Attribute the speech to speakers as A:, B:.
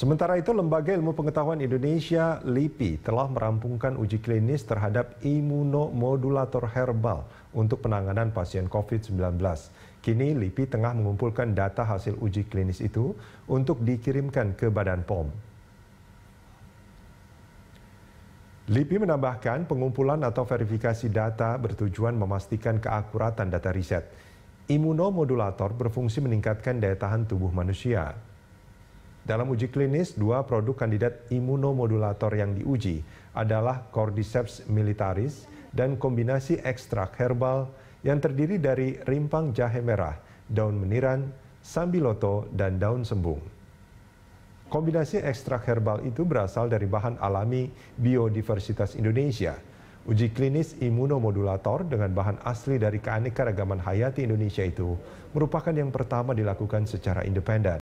A: Sementara itu, Lembaga Ilmu Pengetahuan Indonesia LIPI telah merampungkan uji klinis terhadap imunomodulator herbal untuk penanganan pasien COVID-19. Kini LIPI tengah mengumpulkan data hasil uji klinis itu untuk dikirimkan ke Badan POM. LIPI menambahkan pengumpulan atau verifikasi data bertujuan memastikan keakuratan data riset. Imunomodulator berfungsi meningkatkan daya tahan tubuh manusia. Dalam uji klinis, dua produk kandidat imunomodulator yang diuji adalah Cordyceps militaris dan kombinasi ekstrak herbal yang terdiri dari rimpang jahe merah, daun meniran, sambiloto, dan daun sembung. Kombinasi ekstrak herbal itu berasal dari bahan alami biodiversitas Indonesia. Uji klinis imunomodulator dengan bahan asli dari keanekaragaman hayati Indonesia itu merupakan yang pertama dilakukan secara independen.